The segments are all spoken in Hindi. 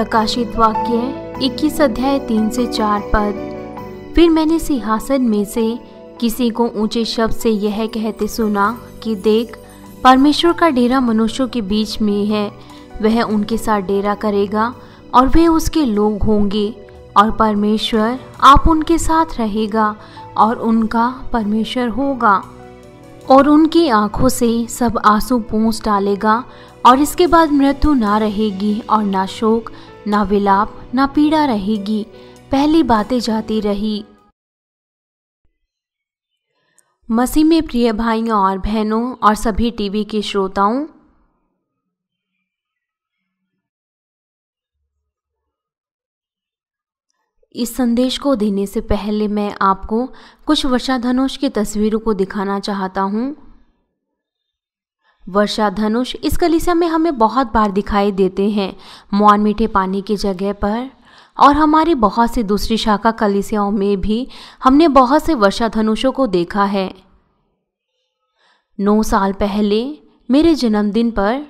प्रकाशित वाक्य 21 अध्याय तीन से चार पद फिर मैंने सिंहासन में से किसी को ऊंचे शब्द से यह कहते सुना कि देख परमेश्वर का डेरा मनुष्यों के बीच में है वह उनके साथ डेरा करेगा और वे उसके लोग होंगे और परमेश्वर आप उनके साथ रहेगा और उनका परमेश्वर होगा और उनकी आंखों से सब आंसू पूछ डालेगा और इसके बाद मृत्यु ना रहेगी और ना शोक ना विलाप ना पीड़ा रहेगी पहली बातें जाती रही मसीह में प्रिय भाइयों और बहनों और सभी टीवी के श्रोताओं इस संदेश को देने से पहले मैं आपको कुछ वर्षा धनुष की तस्वीरों को दिखाना चाहता हूँ वर्षा धनुष इस कलिसिया में हमें बहुत बार दिखाई देते हैं मौन मीठे पानी की जगह पर और हमारी बहुत सी दूसरी शाखा कलिसियाओं में भी हमने बहुत से वर्षा धनुषों को देखा है नौ साल पहले मेरे जन्मदिन पर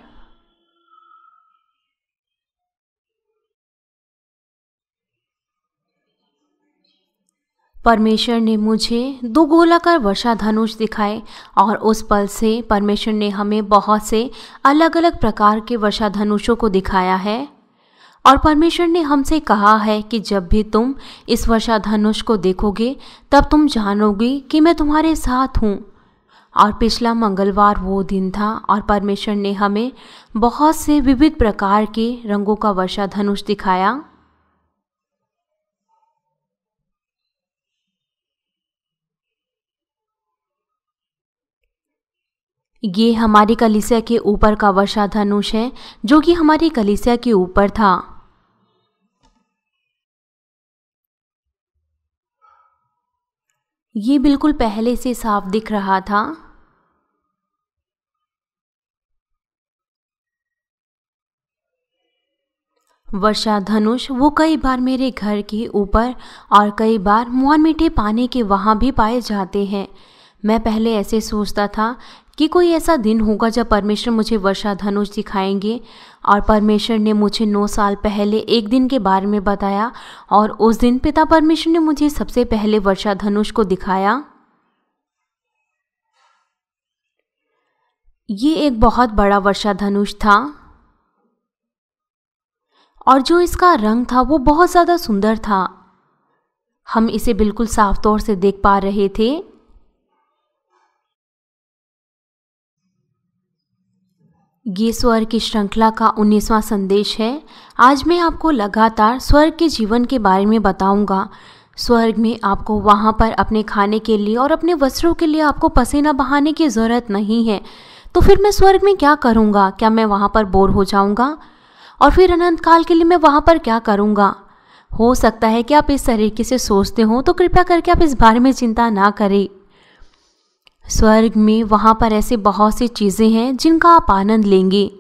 परमेश्वर ने मुझे दो गोलाकार वर्षा धनुष दिखाए और उस पल से परमेश्वर ने हमें बहुत से अलग अलग प्रकार के वर्षा धनुषों को दिखाया है और परमेश्वर ने हमसे कहा है कि जब भी तुम इस वर्षा धनुष को देखोगे तब तुम जानोगे कि मैं तुम्हारे साथ हूँ और पिछला मंगलवार वो दिन था और परमेश्वर ने हमें बहुत से विविध प्रकार के रंगों का वर्षा धनुष दिखाया ये हमारी कलिसिया के ऊपर का वर्षा धनुष है जो कि हमारी कलिसिया के ऊपर था ये बिल्कुल पहले से साफ दिख रहा था वर्षा धनुष वो कई बार मेरे घर के ऊपर और कई बार मुआन मीठे पानी के वहाँ भी पाए जाते हैं मैं पहले ऐसे सोचता था कि कोई ऐसा दिन होगा जब परमेश्वर मुझे वर्षा धनुष दिखाएंगे और परमेश्वर ने मुझे नौ साल पहले एक दिन के बारे में बताया और उस दिन पिता परमेश्वर ने मुझे सबसे पहले वर्षा धनुष को दिखाया ये एक बहुत बड़ा वर्षा धनुष था और जो इसका रंग था वो बहुत ज़्यादा सुंदर था हम इसे बिल्कुल साफ तौर से देख पा रहे थे ये स्वर की श्रृंखला का उन्नीसवां संदेश है आज मैं आपको लगातार स्वर्ग के जीवन के बारे में बताऊंगा स्वर्ग में आपको वहाँ पर अपने खाने के लिए और अपने वस्त्रों के लिए आपको पसीना बहाने की ज़रूरत नहीं है तो फिर मैं स्वर्ग में क्या करूँगा क्या मैं वहाँ पर बोर हो जाऊँगा और फिर अनंत काल के लिए मैं वहाँ पर क्या करूँगा हो सकता है कि आप इस तरीके से सोचते हो तो कृपया करके आप इस बारे में चिंता ना करें स्वर्ग में वहाँ पर ऐसे बहुत सी चीज़ें हैं जिनका आप आनंद लेंगे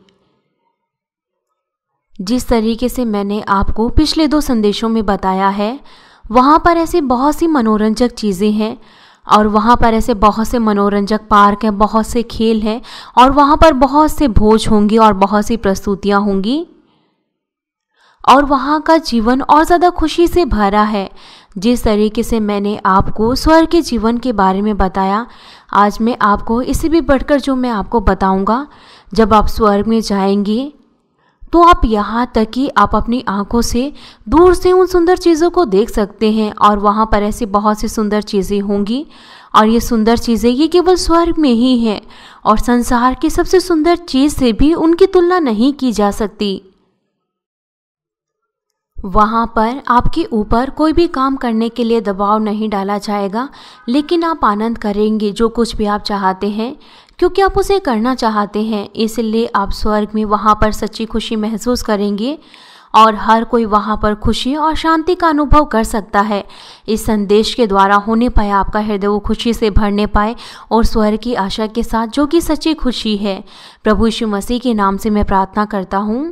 जिस तरीके से मैंने आपको पिछले दो संदेशों में बताया है वहाँ पर ऐसी बहुत सी मनोरंजक चीज़ें हैं और वहाँ पर ऐसे बहुत से मनोरंजक पार्क हैं बहुत से खेल हैं और वहाँ पर बहुत से भोज होंगे और बहुत सी प्रस्तुतियाँ होंगी और वहाँ का जीवन और ज़्यादा खुशी से भरा है जिस तरीके से मैंने आपको स्वर के जीवन के बारे में बताया आज मैं आपको इसे भी बढ़कर जो मैं आपको बताऊंगा जब आप स्वर्ग में जाएंगे तो आप यहाँ तक कि आप अपनी आंखों से दूर से उन सुंदर चीज़ों को देख सकते हैं और वहाँ पर ऐसी बहुत सी सुंदर चीज़ें होंगी और ये सुंदर चीज़ें ये केवल स्वर्ग में ही हैं और संसार की सबसे सुंदर चीज़ से भी उनकी तुलना नहीं की जा सकती वहाँ पर आपके ऊपर कोई भी काम करने के लिए दबाव नहीं डाला जाएगा लेकिन आप आनंद करेंगे जो कुछ भी आप चाहते हैं क्योंकि आप उसे करना चाहते हैं इसलिए आप स्वर्ग में वहाँ पर सच्ची खुशी महसूस करेंगे और हर कोई वहाँ पर खुशी और शांति का अनुभव कर सकता है इस संदेश के द्वारा होने पाए आपका हृदय वो खुशी से भरने पाए और स्वर की आशा के साथ जो कि सच्ची खुशी है प्रभु यीशु मसीह के नाम से मैं प्रार्थना करता हूँ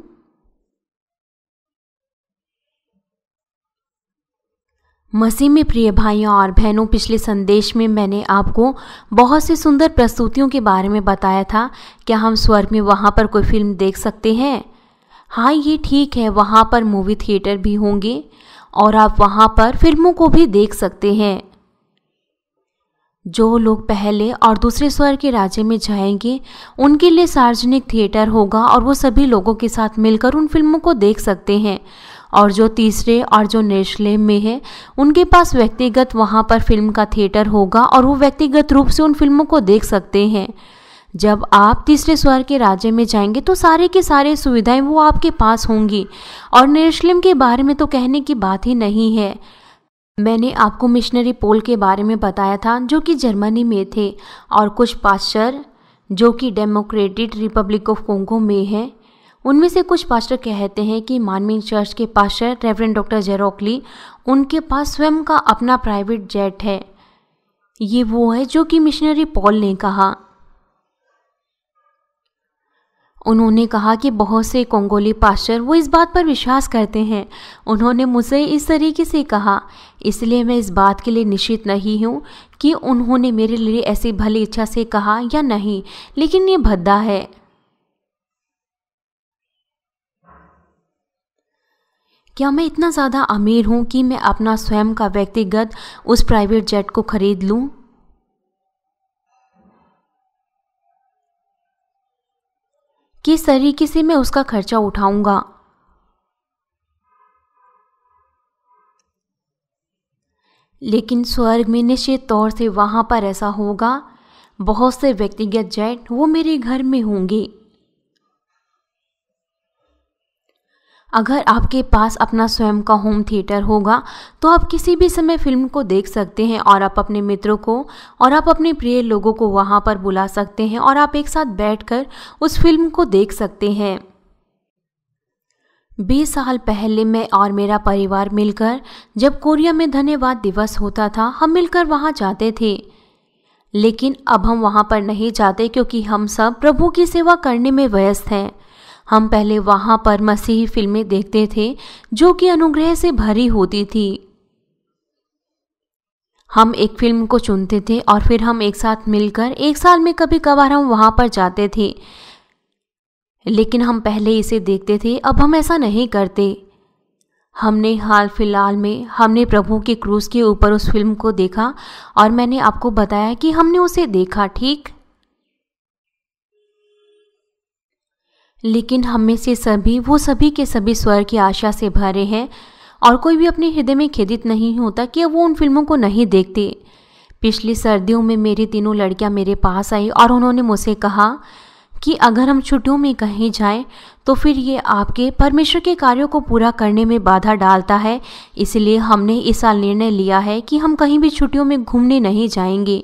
मसीह में प्रिय भाइयों और बहनों पिछले संदेश में मैंने आपको बहुत सी सुंदर प्रस्तुतियों के बारे में बताया था क्या हम स्वर्ग में वहाँ पर कोई फिल्म देख सकते हैं हाँ ये ठीक है वहाँ पर मूवी थिएटर भी होंगे और आप वहाँ पर फिल्मों को भी देख सकते हैं जो लोग पहले और दूसरे स्वर्ग के राज्य में जाएंगे उनके लिए सार्वजनिक थिएटर होगा और वो सभी लोगों के साथ मिलकर उन फिल्मों को देख सकते हैं और जो तीसरे और जो नेशले में है उनके पास व्यक्तिगत वहाँ पर फिल्म का थिएटर होगा और वो व्यक्तिगत रूप से उन फिल्मों को देख सकते हैं जब आप तीसरे स्वर के राज्य में जाएंगे तो सारे के सारे सुविधाएं वो आपके पास होंगी और नेशलिम के बारे में तो कहने की बात ही नहीं है मैंने आपको मिशनरी पोल के बारे में बताया था जो कि जर्मनी में थे और कुछ पाश्चर जो कि डेमोक्रेटिक रिपब्लिक ऑफ कोंगो में है उनमें से कुछ पास्टर कहते हैं कि मानवीन चर्च के पास्टर रेवरेंड डॉक्टर जेरोकली उनके पास स्वयं का अपना प्राइवेट जेट है ये वो है जो कि मिशनरी पॉल ने कहा उन्होंने कहा कि बहुत से कोंगोली पास्टर वो इस बात पर विश्वास करते हैं उन्होंने मुझसे इस तरीके से कहा इसलिए मैं इस बात के लिए निश्चित नहीं हूँ कि उन्होंने मेरे लिए ऐसी भली इच्छा से कहा या नहीं लेकिन ये भद्दा है क्या मैं इतना ज़्यादा अमीर हूँ कि मैं अपना स्वयं का व्यक्तिगत उस प्राइवेट जेट को खरीद लूँ किस तरीके से मैं उसका खर्चा उठाऊंगा लेकिन स्वर्ग में निश्चित तौर से वहां पर ऐसा होगा बहुत से व्यक्तिगत जेट वो मेरे घर में होंगे अगर आपके पास अपना स्वयं का होम थिएटर होगा तो आप किसी भी समय फिल्म को देख सकते हैं और आप अपने मित्रों को और आप अपने प्रिय लोगों को वहाँ पर बुला सकते हैं और आप एक साथ बैठकर उस फिल्म को देख सकते हैं बीस साल पहले मैं और मेरा परिवार मिलकर जब कोरिया में धन्यवाद दिवस होता था हम मिलकर वहाँ जाते थे लेकिन अब हम वहाँ पर नहीं जाते क्योंकि हम सब प्रभु की सेवा करने में व्यस्त हैं हम पहले वहाँ पर मसीही फिल्में देखते थे जो कि अनुग्रह से भरी होती थी हम एक फिल्म को चुनते थे और फिर हम एक साथ मिलकर एक साल में कभी कभार हम वहाँ पर जाते थे लेकिन हम पहले इसे देखते थे अब हम ऐसा नहीं करते हमने हाल फिलहाल में हमने प्रभु के क्रूज के ऊपर उस फिल्म को देखा और मैंने आपको बताया कि हमने उसे देखा ठीक लेकिन हम में से सभी वो सभी के सभी स्वर की आशा से भरे हैं और कोई भी अपने हृदय में खेदित नहीं होता कि वो उन फिल्मों को नहीं देखते पिछली सर्दियों में मेरी तीनों लड़कियां मेरे पास आई और उन्होंने मुझसे कहा कि अगर हम छुट्टियों में कहीं जाएं तो फिर ये आपके परमेश्वर के कार्यों को पूरा करने में बाधा डालता है इसलिए हमने इस साल निर्णय लिया है कि हम कहीं भी छुट्टियों में घूमने नहीं जाएंगे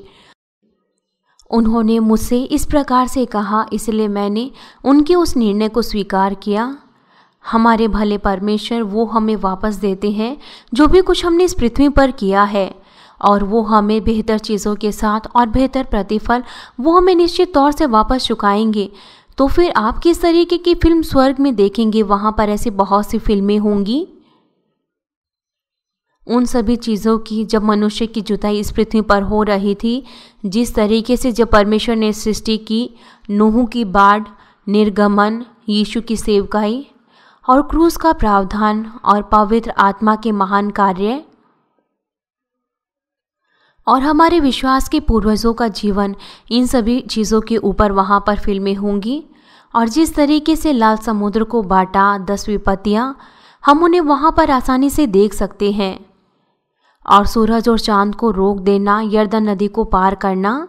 उन्होंने मुझसे इस प्रकार से कहा इसलिए मैंने उनके उस निर्णय को स्वीकार किया हमारे भले परमेश्वर वो हमें वापस देते हैं जो भी कुछ हमने इस पृथ्वी पर किया है और वो हमें बेहतर चीज़ों के साथ और बेहतर प्रतिफल वो हमें निश्चित तौर से वापस चुकाएंगे तो फिर आप किस तरीके की फिल्म स्वर्ग में देखेंगे वहाँ पर ऐसी बहुत सी फिल्में होंगी उन सभी चीज़ों की जब मनुष्य की जुताई इस पृथ्वी पर हो रही थी जिस तरीके से जब परमेश्वर ने सृष्टि की नूह की बाढ़ निर्गमन यीशु की सेवकाई और क्रूस का प्रावधान और पवित्र आत्मा के महान कार्य और हमारे विश्वास के पूर्वजों का जीवन इन सभी चीज़ों के ऊपर वहाँ पर फिल्में होंगी और जिस तरीके से लाल समुद्र को बांटा दस विपत्तियाँ हम उन्हें वहाँ पर आसानी से देख सकते हैं और सूरज और चांद को रोक देना यर्दन नदी को पार करना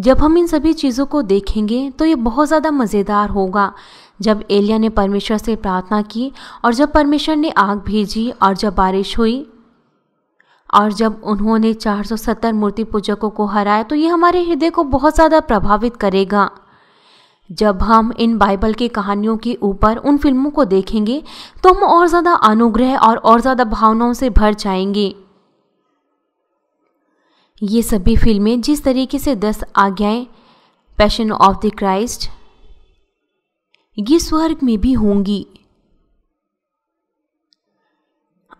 जब हम इन सभी चीज़ों को देखेंगे तो ये बहुत ज़्यादा मज़ेदार होगा जब एलिया ने परमेश्वर से प्रार्थना की और जब परमेश्वर ने आग भेजी और जब बारिश हुई और जब उन्होंने 470 मूर्ति पूजकों को हराया तो ये हमारे हृदय को बहुत ज़्यादा प्रभावित करेगा जब हम इन बाइबल की कहानियों के ऊपर उन फिल्मों को देखेंगे तो हम और ज़्यादा अनुग्रह और और ज़्यादा भावनाओं से भर जाएंगे ये सभी फिल्में जिस तरीके से दस आज्ञाएं पैशन ऑफ द क्राइस्ट ये स्वर्ग में भी होंगी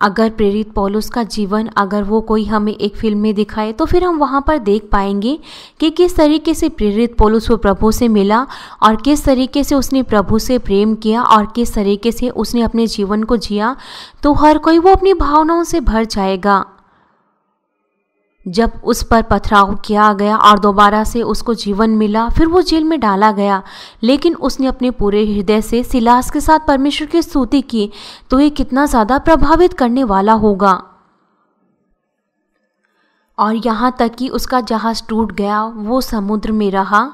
अगर प्रेरित पॉलुस का जीवन अगर वो कोई हमें एक फिल्म में दिखाए तो फिर हम वहाँ पर देख पाएंगे कि किस तरीके से प्रेरित पॉलुस वो प्रभु से मिला और किस तरीके से उसने प्रभु से प्रेम किया और किस तरीके से उसने अपने जीवन को जिया तो हर कोई वो अपनी भावनाओं से भर जाएगा जब उस पर पथराव किया गया और दोबारा से उसको जीवन मिला फिर वो जेल में डाला गया लेकिन उसने अपने पूरे हृदय से सिलास के साथ परमेश्वर की स्तुति की तो ये कितना ज़्यादा प्रभावित करने वाला होगा और यहाँ तक कि उसका जहाज़ टूट गया वो समुद्र में रहा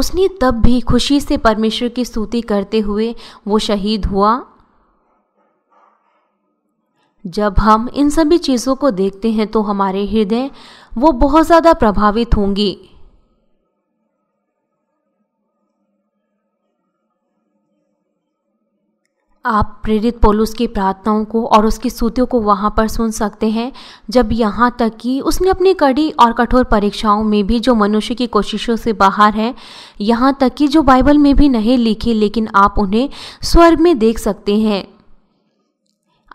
उसने तब भी खुशी से परमेश्वर की स्तुति करते हुए वो शहीद हुआ जब हम इन सभी चीज़ों को देखते हैं तो हमारे हृदय वो बहुत ज़्यादा प्रभावित होंगी आप प्रेरित पोलुस की प्रार्थनाओं को और उसकी सूतियों को वहाँ पर सुन सकते हैं जब यहाँ तक कि उसने अपनी कड़ी और कठोर परीक्षाओं में भी जो मनुष्य की कोशिशों से बाहर है यहाँ तक कि जो बाइबल में भी नहीं लिखे लेकिन आप उन्हें स्वर्ग में देख सकते हैं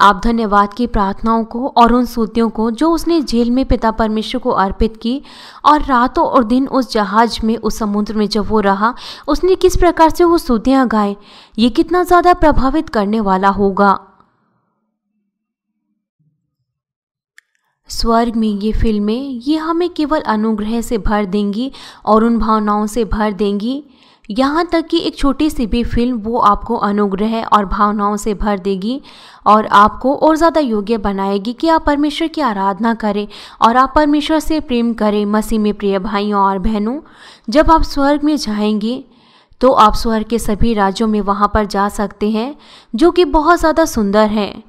आप धन्यवाद की प्रार्थनाओं को और उन सूतियों को जो उसने जेल में पिता परमेश्वर को अर्पित की और रातों और दिन उस जहाज में उस समुद्र में जब वो रहा उसने किस प्रकार से वो सूतियाँ गाए ये कितना ज़्यादा प्रभावित करने वाला होगा स्वर्ग में ये फिल्में ये हमें केवल अनुग्रह से भर देंगी और उन भावनाओं से भर देंगी यहाँ तक कि एक छोटी सी भी फिल्म वो आपको अनुग्रह और भावनाओं से भर देगी और आपको और ज़्यादा योग्य बनाएगी कि आप परमेश्वर की आराधना करें और आप परमेश्वर से प्रेम करें मसीह में प्रिय भाइयों और बहनों जब आप स्वर्ग में जाएंगे तो आप स्वर्ग के सभी राज्यों में वहाँ पर जा सकते हैं जो कि बहुत ज़्यादा सुंदर हैं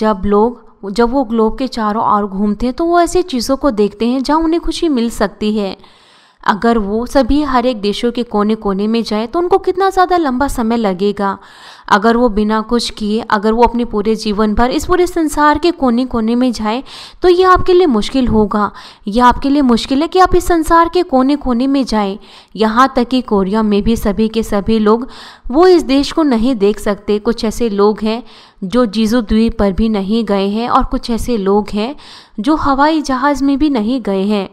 जब लोग जब वो ग्लोब के चारों ओर घूमते हैं तो वो ऐसी चीज़ों को देखते हैं जहाँ उन्हें खुशी मिल सकती है अगर वो सभी हर एक देशों के कोने कोने में जाए तो उनको कितना ज़्यादा लंबा समय लगेगा अगर वो बिना कुछ किए अगर वो अपने पूरे जीवन भर इस पूरे संसार के कोने कोने में जाए तो यह आपके लिए मुश्किल होगा यह आपके लिए मुश्किल है कि आप इस संसार के कोने कोने में जाए यहाँ तक कि कोरिया में भी सभी के सभी लोग वो इस देश को नहीं देख सकते कुछ ऐसे लोग हैं जो जीज़ो द्वीप पर भी नहीं गए हैं और कुछ ऐसे लोग हैं जो हवाई जहाज़ में भी नहीं गए हैं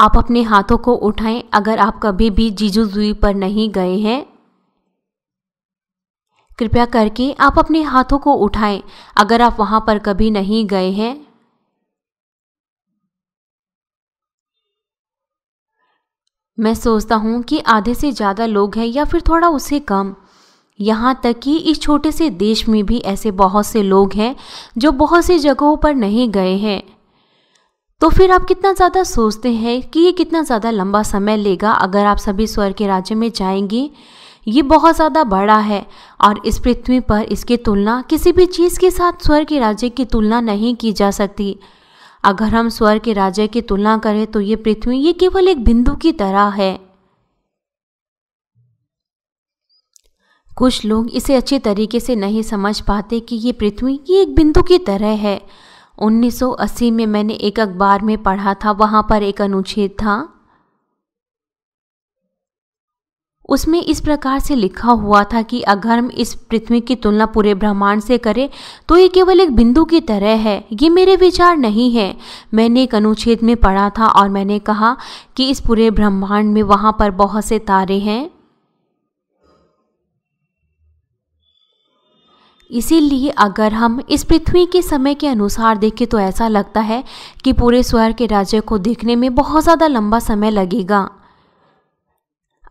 आप अपने हाथों को उठाएं अगर आप कभी भी जीजू जुई पर नहीं गए हैं कृपया करके आप अपने हाथों को उठाएं अगर आप वहां पर कभी नहीं गए हैं मैं सोचता हूँ कि आधे से ज़्यादा लोग हैं या फिर थोड़ा उससे कम यहाँ तक कि इस छोटे से देश में भी ऐसे बहुत से लोग हैं जो बहुत सी जगहों पर नहीं गए हैं तो फिर आप कितना ज़्यादा सोचते हैं कि ये कितना ज़्यादा लंबा समय लेगा अगर आप सभी स्वर के राज्य में जाएंगे ये बहुत ज़्यादा बड़ा है और इस पृथ्वी पर इसकी तुलना किसी भी चीज़ के साथ स्वर के राज्य की तुलना नहीं की जा सकती अगर हम स्वर के राज्य की तुलना करें तो ये पृथ्वी ये केवल एक बिंदु की तरह है कुछ लोग इसे अच्छे तरीके से नहीं समझ पाते कि ये पृथ्वी ये एक बिंदु की तरह है 1980 में मैंने एक अखबार में पढ़ा था वहाँ पर एक अनुच्छेद था उसमें इस प्रकार से लिखा हुआ था कि अगर हम इस पृथ्वी की तुलना पूरे ब्रह्मांड से करें तो ये केवल एक बिंदु की तरह है ये मेरे विचार नहीं है मैंने एक अनुच्छेद में पढ़ा था और मैंने कहा कि इस पूरे ब्रह्मांड में वहाँ पर बहुत से तारे हैं इसीलिए अगर हम इस पृथ्वी के समय के अनुसार देखें तो ऐसा लगता है कि पूरे स्वर के राज्य को देखने में बहुत ज़्यादा लंबा समय लगेगा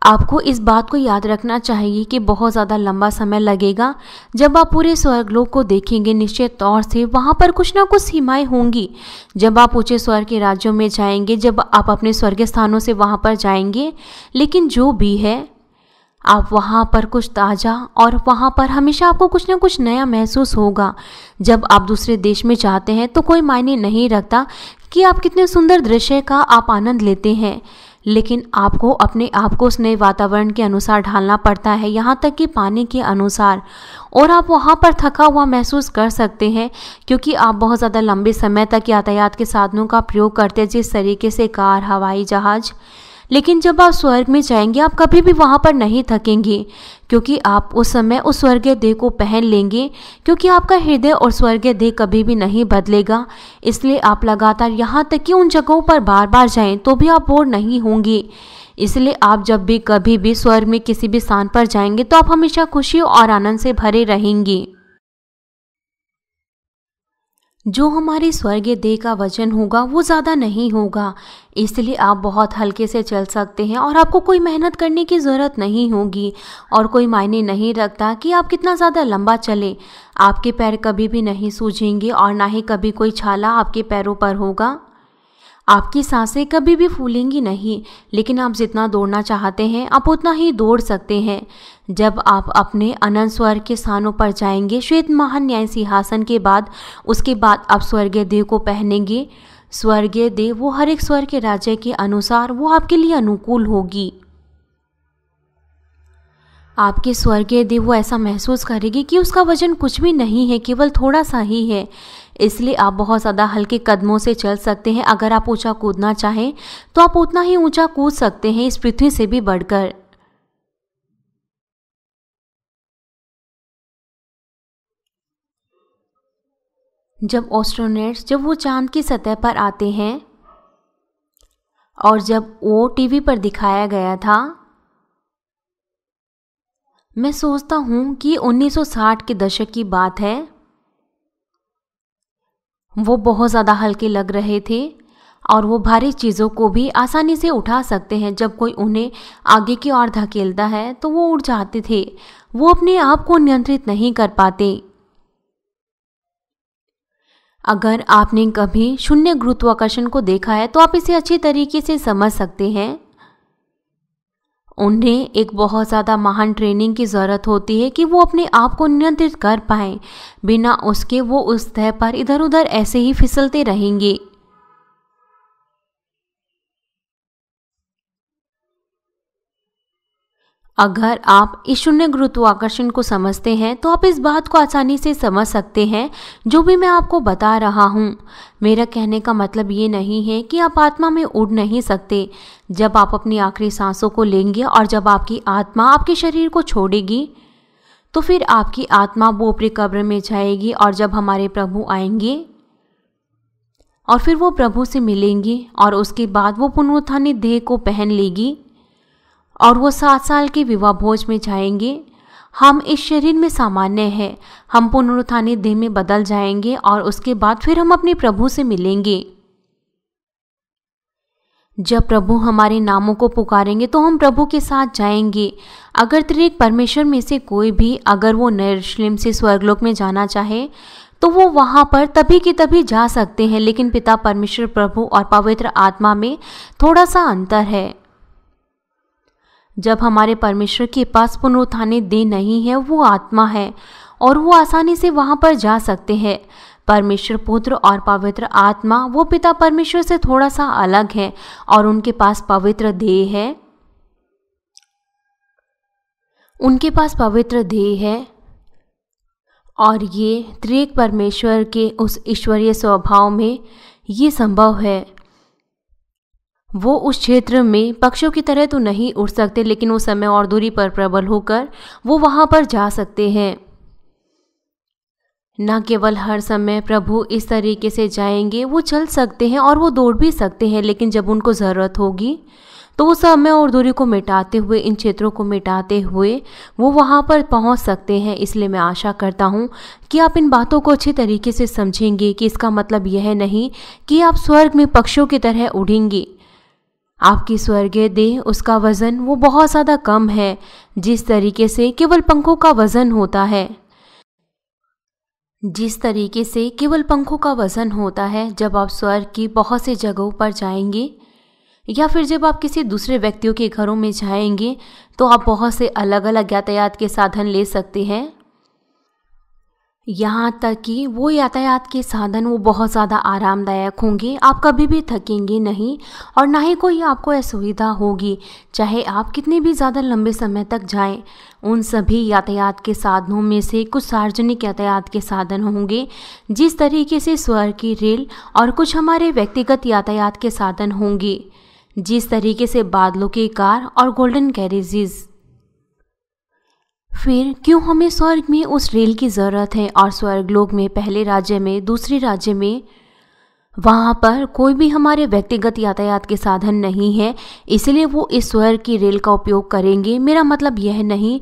आपको इस बात को याद रखना चाहिए कि बहुत ज़्यादा लंबा समय लगेगा जब आप पूरे स्वर्गलोक को देखेंगे निश्चित तौर से वहाँ पर कुछ ना कुछ सीमाएं होंगी जब आप ऊँचे स्वर्ग के राज्यों में जाएंगे जब आप अपने स्वर्ग स्थानों से वहाँ पर जाएंगे लेकिन जो भी है आप वहाँ पर कुछ ताज़ा और वहाँ पर हमेशा आपको कुछ ना कुछ नया महसूस होगा जब आप दूसरे देश में जाते हैं तो कोई मायने नहीं रखता कि आप कितने सुंदर दृश्य का आप आनंद लेते हैं लेकिन आपको अपने आप को उस नए वातावरण के अनुसार ढालना पड़ता है यहाँ तक कि पानी के अनुसार और आप वहाँ पर थका हुआ महसूस कर सकते हैं क्योंकि आप बहुत ज़्यादा लंबे समय तक यातायात के साधनों का प्रयोग करते हैं जिस तरीके से कार हवाई जहाज़ लेकिन जब आप स्वर्ग में जाएंगे आप कभी भी वहाँ पर नहीं थकेंगे क्योंकि आप उस समय उस स्वर्गीय देह को पहन लेंगे क्योंकि आपका हृदय और स्वर्गीय देह कभी भी नहीं बदलेगा इसलिए आप लगातार यहाँ तक कि उन जगहों पर बार बार जाएं तो भी आप बोर नहीं होंगे इसलिए आप जब भी कभी भी स्वर्ग में किसी भी स्थान पर जाएंगे तो आप हमेशा खुशी और आनंद से भरे रहेंगे जो हमारे स्वर्गीय देह का वजन होगा वो ज़्यादा नहीं होगा इसलिए आप बहुत हल्के से चल सकते हैं और आपको कोई मेहनत करने की ज़रूरत नहीं होगी और कोई मायने नहीं रखता कि आप कितना ज़्यादा लंबा चलें आपके पैर कभी भी नहीं सूझेंगे और ना ही कभी कोई छाला आपके पैरों पर होगा आपकी सांसें कभी भी फूलेंगी नहीं लेकिन आप जितना दौड़ना चाहते हैं आप उतना ही दौड़ सकते हैं जब आप अपने अनंत स्वर्ग के स्थानों पर जाएंगे श्वेत महान न्याय सिंहासन के बाद उसके बाद आप स्वर्गीय देव को पहनेंगे स्वर्गीय देव वो हर एक स्वर के राज्य के अनुसार वो आपके लिए अनुकूल होगी आपके स्वर्गीय देव वो ऐसा महसूस करेगी कि उसका वजन कुछ भी नहीं है केवल थोड़ा सा ही है इसलिए आप बहुत ज़्यादा हल्के कदमों से चल सकते हैं अगर आप ऊंचा कूदना चाहें तो आप उतना ही ऊंचा कूद सकते हैं इस पृथ्वी से भी बढ़कर जब ऑस्ट्रोनेट्स जब वो चांद की सतह पर आते हैं और जब वो टीवी पर दिखाया गया था मैं सोचता हूँ कि 1960 के दशक की बात है वो बहुत ज़्यादा हल्के लग रहे थे और वो भारी चीज़ों को भी आसानी से उठा सकते हैं जब कोई उन्हें आगे की ओर धकेलता है तो वो उड़ जाते थे वो अपने आप को नियंत्रित नहीं कर पाते अगर आपने कभी शून्य गुरुत्वाकर्षण को देखा है तो आप इसे अच्छी तरीके से समझ सकते हैं उन्हें एक बहुत ज़्यादा महान ट्रेनिंग की ज़रूरत होती है कि वो अपने आप को नियंत्रित कर पाएँ बिना उसके वो उस तह पर इधर उधर ऐसे ही फिसलते रहेंगे अगर आप इस शून्य गुरुत्वाकर्षण को समझते हैं तो आप इस बात को आसानी से समझ सकते हैं जो भी मैं आपको बता रहा हूँ मेरा कहने का मतलब ये नहीं है कि आप आत्मा में उड़ नहीं सकते जब आप अपनी आखिरी सांसों को लेंगे और जब आपकी आत्मा आपके शरीर को छोड़ेगी तो फिर आपकी आत्मा वो अपनी कब्र में जाएगी और जब हमारे प्रभु आएंगे और फिर वो प्रभु से मिलेंगी और उसके बाद वो पुनरुत्थानित देह को पहन लेगी और वो सात साल के विवाह भोज में जाएंगे हम इस शरीर में सामान्य हैं हम पुनरुत्थानी देह में बदल जाएंगे और उसके बाद फिर हम अपने प्रभु से मिलेंगे जब प्रभु हमारे नामों को पुकारेंगे तो हम प्रभु के साथ जाएंगे अगर त्रिक परमेश्वर में से कोई भी अगर वो नरशलिम से स्वर्गलोक में जाना चाहे तो वो वहाँ पर तभी के तभी जा सकते हैं लेकिन पिता परमेश्वर प्रभु और पवित्र आत्मा में थोड़ा सा अंतर है जब हमारे परमेश्वर के पास पुनरुत्थाने देह नहीं है वो आत्मा है और वो आसानी से वहाँ पर जा सकते हैं परमेश्वर पुत्र और पवित्र आत्मा वो पिता परमेश्वर से थोड़ा सा अलग है और उनके पास पवित्र देह है उनके पास पवित्र देह है और ये त्रिक परमेश्वर के उस ईश्वरीय स्वभाव में ये संभव है वो उस क्षेत्र में पक्षियों की तरह तो नहीं उड़ सकते लेकिन वो समय और दूरी पर प्रबल होकर वो वहाँ पर जा सकते हैं न केवल हर समय प्रभु इस तरीके से जाएंगे वो चल सकते हैं और वो दौड़ भी सकते हैं लेकिन जब उनको ज़रूरत होगी तो वो समय और दूरी को मिटाते हुए इन क्षेत्रों को मिटाते हुए वो वहाँ पर पहुँच सकते हैं इसलिए मैं आशा करता हूँ कि आप इन बातों को अच्छे तरीके से समझेंगे कि इसका मतलब यह नहीं कि आप स्वर्ग में पक्षियों की तरह उड़ेंगे आपकी स्वर्गीय देह उसका वज़न वो बहुत ज़्यादा कम है जिस तरीके से केवल पंखों का वज़न होता है जिस तरीके से केवल पंखों का वज़न होता है जब आप स्वर्ग की बहुत से जगहों पर जाएंगे या फिर जब आप किसी दूसरे व्यक्तियों के घरों में जाएंगे तो आप बहुत से अलग अलग यातायात के साधन ले सकते हैं यहाँ तक कि वो यातायात के साधन वो बहुत ज़्यादा आरामदायक होंगे आप कभी भी थकेंगे नहीं और ना ही कोई आपको असुविधा होगी चाहे आप कितने भी ज़्यादा लंबे समय तक जाएं उन सभी यातायात के साधनों में से कुछ सार्वजनिक यातायात के साधन होंगे जिस तरीके से स्वर की रेल और कुछ हमारे व्यक्तिगत यातायात के साधन होंगे जिस तरीके से बादलों की कार और गोल्डन कैरेजेज़ फिर क्यों हमें स्वर्ग में उस रेल की ज़रूरत है और स्वर्ग लोग में पहले राज्य में दूसरे राज्य में वहाँ पर कोई भी हमारे व्यक्तिगत यातायात के साधन नहीं है इसलिए वो इस स्वर्ग की रेल का उपयोग करेंगे मेरा मतलब यह नहीं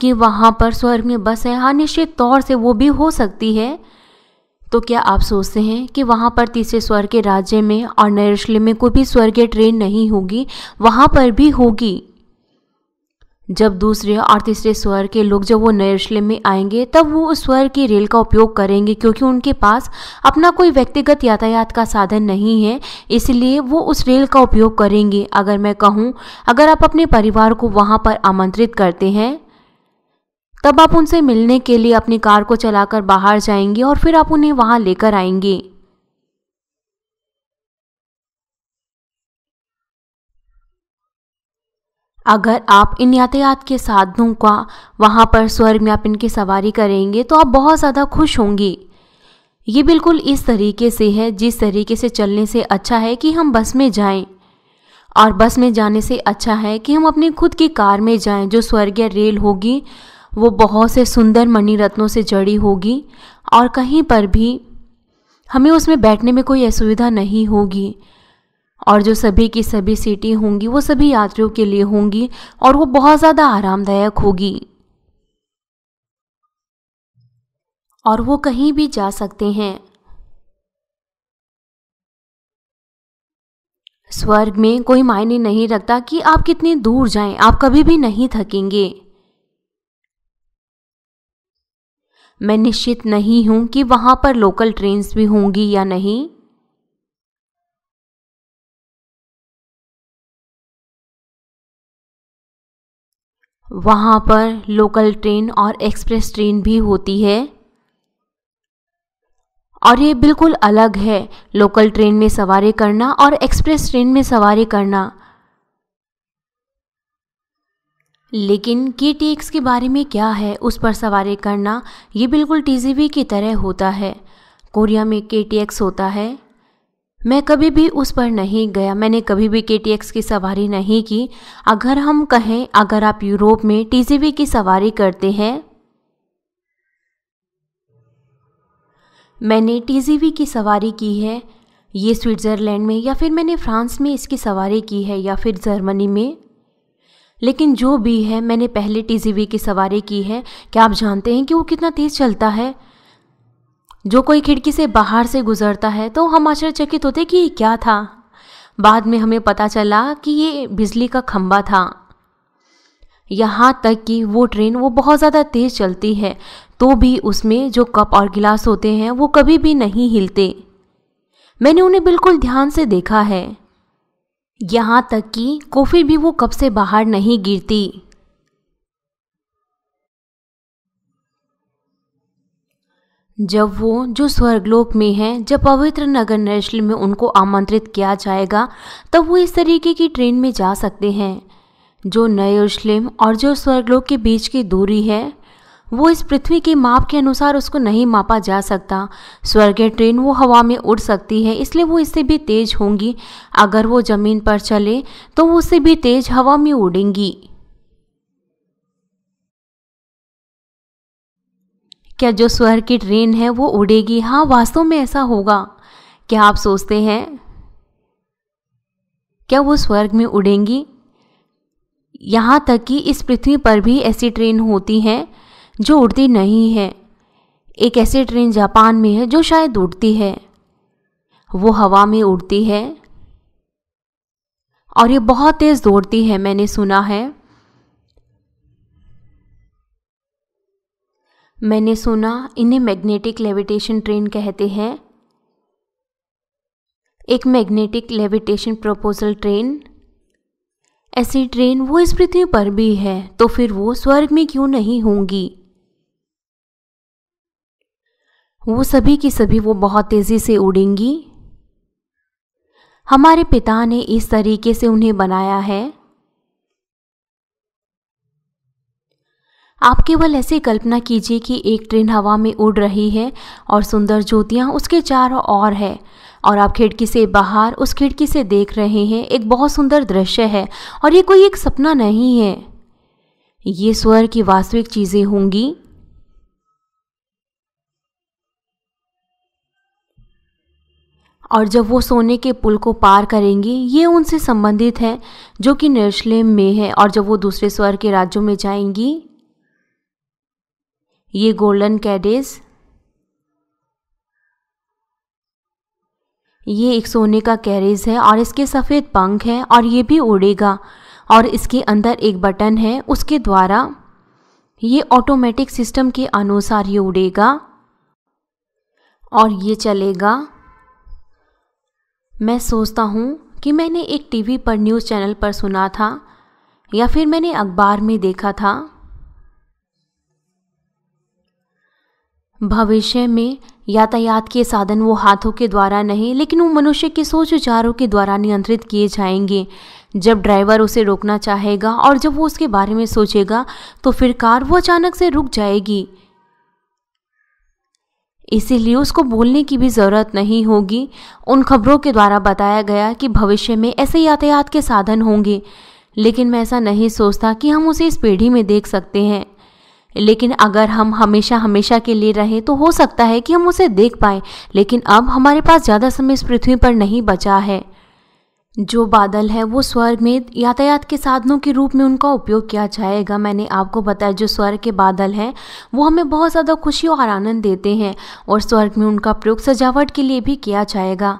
कि वहाँ पर स्वर्ग में बस है हाँ निश्चित तौर से वो भी हो सकती है तो क्या आप सोचते हैं कि वहाँ पर तीसरे स्वर्ग के राज्य में और नयरशले में कोई भी स्वर्गीय ट्रेन नहीं होगी वहाँ पर भी होगी जब दूसरे और तीसरे स्वर के लोग जब वो नयरशलेम में आएंगे तब वो उस स्वर की रेल का उपयोग करेंगे क्योंकि उनके पास अपना कोई व्यक्तिगत यातायात का साधन नहीं है इसलिए वो उस रेल का उपयोग करेंगे अगर मैं कहूँ अगर आप अपने परिवार को वहाँ पर आमंत्रित करते हैं तब आप उनसे मिलने के लिए अपनी कार को चलाकर बाहर जाएंगे और फिर आप उन्हें वहाँ लेकर आएंगे अगर आप इन यातायात के साधनों का वहाँ पर स्वर्ग में आप इनकी सवारी करेंगे तो आप बहुत ज़्यादा खुश होंगी ये बिल्कुल इस तरीके से है जिस तरीके से चलने से अच्छा है कि हम बस में जाएं और बस में जाने से अच्छा है कि हम अपनी खुद की कार में जाएं जो स्वर्गीय रेल होगी वो बहुत से सुंदर मणि रत्नों से जड़ी होगी और कहीं पर भी हमें उसमें बैठने में कोई असुविधा नहीं होगी और जो सभी की सभी सीटें होंगी वो सभी यात्रियों के लिए होंगी और वो बहुत ज़्यादा आरामदायक होगी और वो कहीं भी जा सकते हैं स्वर्ग में कोई मायने नहीं रखता कि आप कितनी दूर जाएं, आप कभी भी नहीं थकेंगे मैं निश्चित नहीं हूं कि वहां पर लोकल ट्रेन्स भी होंगी या नहीं वहाँ पर लोकल ट्रेन और एक्सप्रेस ट्रेन भी होती है और ये बिल्कुल अलग है लोकल ट्रेन में सवारी करना और एक्सप्रेस ट्रेन में सवारी करना लेकिन के टी एक्स के बारे में क्या है उस पर सवारी करना ये बिल्कुल टी की तरह होता है कोरिया में के टी एक्स होता है मैं कभी भी उस पर नहीं गया मैंने कभी भी के की सवारी नहीं की अगर हम कहें अगर आप यूरोप में टी की सवारी करते हैं मैंने टी की सवारी की है ये स्विट्ज़रलैंड में या फिर मैंने फ्रांस में इसकी सवारी की है या फिर जर्मनी में लेकिन जो भी है मैंने पहले टी की सवारी की है क्या आप जानते हैं कि वो कितना तेज़ चलता है जो कोई खिड़की से बाहर से गुजरता है तो हम आश्चर्यचकित होते कि ये क्या था बाद में हमें पता चला कि ये बिजली का खम्बा था यहाँ तक कि वो ट्रेन वो बहुत ज़्यादा तेज़ चलती है तो भी उसमें जो कप और गिलास होते हैं वो कभी भी नहीं हिलते मैंने उन्हें बिल्कुल ध्यान से देखा है यहाँ तक कि कॉफ़ी भी वो कप से बाहर नहीं गिरती जब वो जो स्वर्गलोक में हैं जब पवित्र नगर नरशल में उनको आमंत्रित किया जाएगा तब वो इस तरीके की ट्रेन में जा सकते हैं जो नए यरूशलेम और जो स्वर्गलोक के बीच की दूरी है वो इस पृथ्वी के माप के अनुसार उसको नहीं मापा जा सकता स्वर्गीय ट्रेन वो हवा में उड़ सकती है इसलिए वो इससे भी तेज होंगी अगर वो ज़मीन पर चले तो वो उससे भी तेज हवा में उड़ेंगी क्या जो स्वर की ट्रेन है वो उड़ेगी हाँ वास्तव में ऐसा होगा क्या आप सोचते हैं क्या वो स्वर्ग में उड़ेंगी यहाँ तक कि इस पृथ्वी पर भी ऐसी ट्रेन होती हैं जो उड़ती नहीं है एक ऐसी ट्रेन जापान में है जो शायद उड़ती है वो हवा में उड़ती है और ये बहुत तेज़ दौड़ती है मैंने सुना है मैंने सुना इन्हें मैग्नेटिक लेविटेशन ट्रेन कहते हैं एक मैग्नेटिक लेविटेशन प्रपोजल ट्रेन ऐसी ट्रेन वो इस पृथ्वी पर भी है तो फिर वो स्वर्ग में क्यों नहीं होंगी वो सभी की सभी वो बहुत तेज़ी से उड़ेंगी हमारे पिता ने इस तरीके से उन्हें बनाया है आप केवल ऐसे कल्पना कीजिए कि एक ट्रेन हवा में उड़ रही है और सुंदर ज्योतियाँ उसके चारों ओर है और आप खिड़की से बाहर उस खिड़की से देख रहे हैं एक बहुत सुंदर दृश्य है और ये कोई एक सपना नहीं है ये स्वर की वास्तविक चीज़ें होंगी और जब वो सोने के पुल को पार करेंगी ये उनसे संबंधित है जो कि निर्श्लेम में है और जब वो दूसरे स्वर के राज्यों में जाएंगी ये गोल्डन कैडेज ये एक सोने का कैरेज है और इसके सफ़ेद पंख हैं और ये भी उड़ेगा और इसके अंदर एक बटन है उसके द्वारा ये ऑटोमेटिक सिस्टम के अनुसार ये उड़ेगा और ये चलेगा मैं सोचता हूँ कि मैंने एक टीवी पर न्यूज़ चैनल पर सुना था या फिर मैंने अखबार में देखा था भविष्य में यातायात के साधन वो हाथों के द्वारा नहीं लेकिन वो मनुष्य के सोच विचारों के द्वारा नियंत्रित किए जाएंगे जब ड्राइवर उसे रोकना चाहेगा और जब वो उसके बारे में सोचेगा तो फिर कार वो अचानक से रुक जाएगी इसीलिए उसको बोलने की भी ज़रूरत नहीं होगी उन खबरों के द्वारा बताया गया कि भविष्य में ऐसे यातायात के साधन होंगे लेकिन मैं ऐसा नहीं सोचता कि हम उसे इस पीढ़ी में देख सकते हैं लेकिन अगर हम हमेशा हमेशा के लिए रहें तो हो सकता है कि हम उसे देख पाए लेकिन अब हमारे पास ज़्यादा समय इस पृथ्वी पर नहीं बचा है जो बादल है वो स्वर्ग में यातायात के साधनों के रूप में उनका उपयोग किया जाएगा मैंने आपको बताया जो स्वर्ग के बादल हैं वो हमें बहुत ज़्यादा खुशी और आनंद देते हैं और स्वर्ग में उनका प्रयोग सजावट के लिए भी किया जाएगा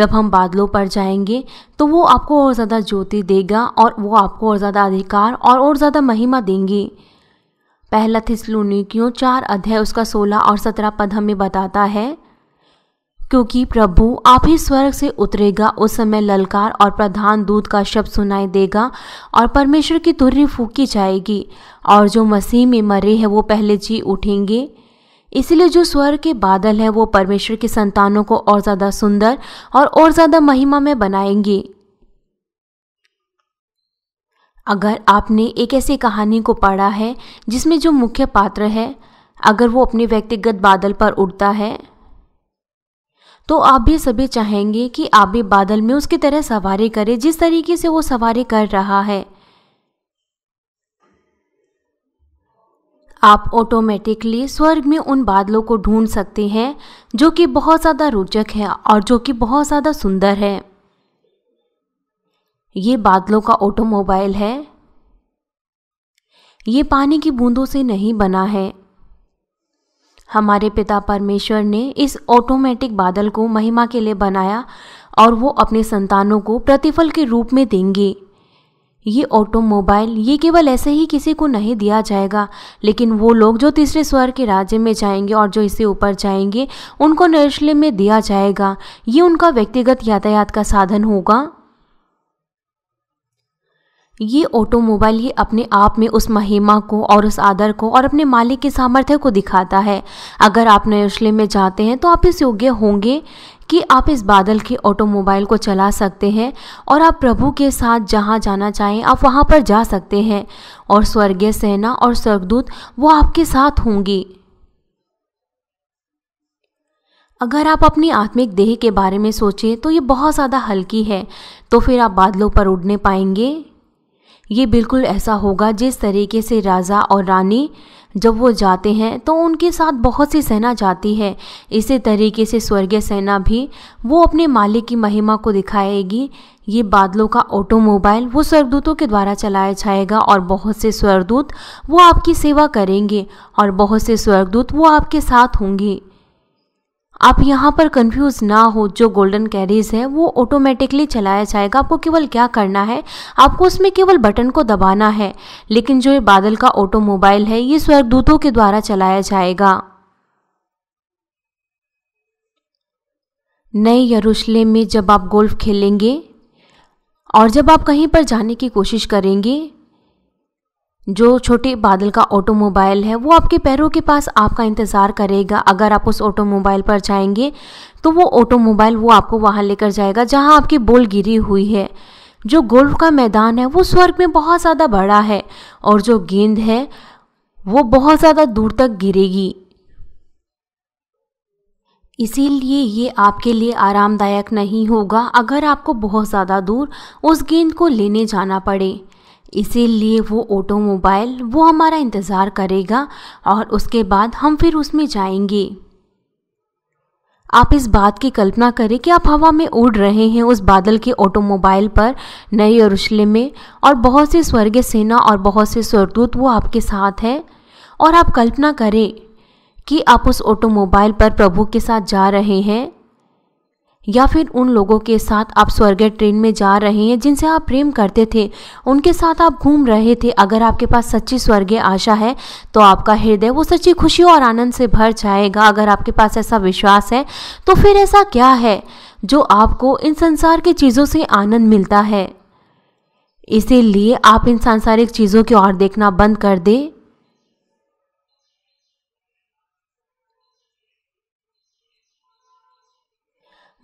जब हम बादलों पर जाएंगे तो वो आपको और ज़्यादा ज्योति देगा और वो आपको और ज़्यादा अधिकार और और ज़्यादा महिमा देंगी पहला क्यों चार अध्याय उसका सोलह और सत्रह पद हमें बताता है क्योंकि प्रभु आप ही स्वर्ग से उतरेगा उस समय ललकार और प्रधान दूत का शब्द सुनाई देगा और परमेश्वर की तुर्री फूकी जाएगी और जो मसीह में मरे हैं वो पहले जी उठेंगे इसलिए जो स्वर्ग के बादल हैं वो परमेश्वर के संतानों को और ज़्यादा सुंदर और और ज़्यादा महिमा में बनाएंगे अगर आपने एक ऐसी कहानी को पढ़ा है जिसमें जो मुख्य पात्र है अगर वो अपने व्यक्तिगत बादल पर उड़ता है तो आप भी सभी चाहेंगे कि आप भी बादल में उसकी तरह सवारी करें जिस तरीके से वो सवारी कर रहा है आप ऑटोमेटिकली स्वर्ग में उन बादलों को ढूंढ सकते हैं जो कि बहुत ज़्यादा रोचक है और जो कि बहुत ज़्यादा सुंदर है ये बादलों का ऑटोमोबाइल है ये पानी की बूंदों से नहीं बना है हमारे पिता परमेश्वर ने इस ऑटोमेटिक बादल को महिमा के लिए बनाया और वो अपने संतानों को प्रतिफल के रूप में देंगे ये ऑटोमोबाइल ये केवल ऐसे ही किसी को नहीं दिया जाएगा लेकिन वो लोग जो तीसरे स्वर के राज्य में जाएंगे और जो इससे ऊपर जाएंगे उनको नर्सले में दिया जाएगा ये उनका व्यक्तिगत यातायात का साधन होगा ये ऑटोमोबाइल ही अपने आप में उस महिमा को और उस आदर को और अपने मालिक के सामर्थ्य को दिखाता है अगर आप नयोशले में जाते हैं तो आप इस योग्य होंगे कि आप इस बादल के ऑटोमोबाइल को चला सकते हैं और आप प्रभु के साथ जहाँ जाना चाहें आप वहाँ पर जा सकते हैं और स्वर्गीय सेना और स्वर्गदूत वो आपके साथ होंगी अगर आप अपनी आत्मिक देह के बारे में सोचें तो ये बहुत ज़्यादा हल्की है तो फिर आप बादलों पर उड़ने पाएंगे ये बिल्कुल ऐसा होगा जिस तरीके से राजा और रानी जब वो जाते हैं तो उनके साथ बहुत सी सेना जाती है इसी तरीके से स्वर्गीय सेना भी वो अपने मालिक की महिमा को दिखाएगी ये बादलों का ऑटोमोबाइल वो स्वर्गदूतों के द्वारा चलाया जाएगा और बहुत से स्वर्गदूत वो आपकी सेवा करेंगे और बहुत से स्वर्गदूत वो आपके साथ होंगे आप यहाँ पर कंफ्यूज ना हो जो गोल्डन कैरीज है वो ऑटोमेटिकली चलाया जाएगा आपको केवल क्या करना है आपको उसमें केवल बटन को दबाना है लेकिन जो ये बादल का ऑटोमोबाइल है ये स्वर्गदूतों के द्वारा चलाया जाएगा नए यरूशलेम में जब आप गोल्फ खेलेंगे और जब आप कहीं पर जाने की कोशिश करेंगे जो छोटे बादल का ऑटोमोबाइल है वो आपके पैरों के पास आपका इंतज़ार करेगा अगर आप उस ऑटोमोबाइल पर जाएंगे तो वो ऑटोमोबाइल वो आपको वहाँ लेकर जाएगा जहाँ आपकी बोल गिरी हुई है जो गोल्फ का मैदान है वो स्वर्ग में बहुत ज़्यादा बड़ा है और जो गेंद है वो बहुत ज़्यादा दूर तक गिरेगी इसीलिए ये आपके लिए आरामदायक नहीं होगा अगर आपको बहुत ज़्यादा दूर उस गेंद को लेने जाना पड़े इसीलिए वो ऑटोमोबाइल वो हमारा इंतज़ार करेगा और उसके बाद हम फिर उसमें जाएंगे आप इस बात की कल्पना करें कि आप हवा में उड़ रहे हैं उस बादल के ऑटोमोबाइल पर नए यरूशलेम में और बहुत से स्वर्गीय सेना और बहुत से स्वर्गदूत वो आपके साथ हैं और आप कल्पना करें कि आप उस ऑटोमोबाइल पर प्रभु के साथ जा रहे हैं या फिर उन लोगों के साथ आप स्वर्गीय ट्रेन में जा रहे हैं जिनसे आप प्रेम करते थे उनके साथ आप घूम रहे थे अगर आपके पास सच्ची स्वर्गीय आशा है तो आपका हृदय वो सच्ची खुशी और आनंद से भर जाएगा अगर आपके पास ऐसा विश्वास है तो फिर ऐसा क्या है जो आपको इन संसार की चीज़ों से आनंद मिलता है इसीलिए आप इन सांसारिक चीज़ों की ओर देखना बंद कर दें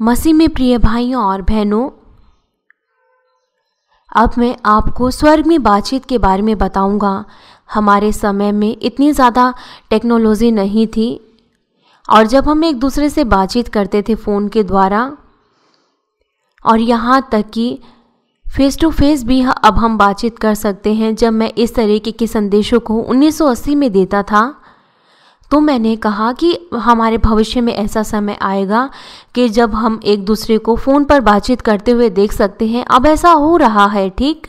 मसीह में प्रिय भाइयों और बहनों अब मैं आपको स्वर्ग में बातचीत के बारे में बताऊंगा हमारे समय में इतनी ज़्यादा टेक्नोलॉजी नहीं थी और जब हम एक दूसरे से बातचीत करते थे फ़ोन के द्वारा और यहाँ तक कि फेस टू फेस भी अब हम बातचीत कर सकते हैं जब मैं इस तरीके के संदेशों को 1980 में देता था तो मैंने कहा कि हमारे भविष्य में ऐसा समय आएगा कि जब हम एक दूसरे को फ़ोन पर बातचीत करते हुए देख सकते हैं अब ऐसा हो रहा है ठीक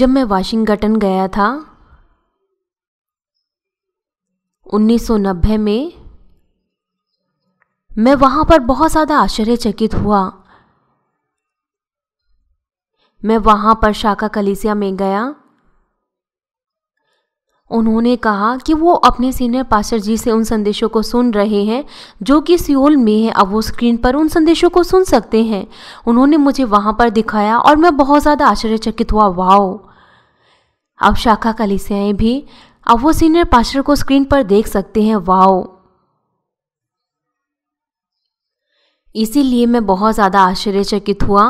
जब मैं वाशिंगटन गया था 1990 में मैं वहां पर बहुत ज़्यादा आश्चर्यचकित हुआ मैं वहाँ पर शाखा कलिसिया में गया उन्होंने कहा कि वो अपने सीनियर पास्टर जी से उन संदेशों को सुन रहे हैं जो कि सियोल में है अब वो स्क्रीन पर उन संदेशों को सुन सकते हैं उन्होंने मुझे वहाँ पर दिखाया और मैं बहुत ज़्यादा आश्चर्यचकित हुआ वाओ अब शाखा कलिसियाएं भी अब वो सीनियर पास्टर को स्क्रीन पर देख सकते हैं वाओ इसीलिए मैं बहुत ज़्यादा आश्चर्यचकित हुआ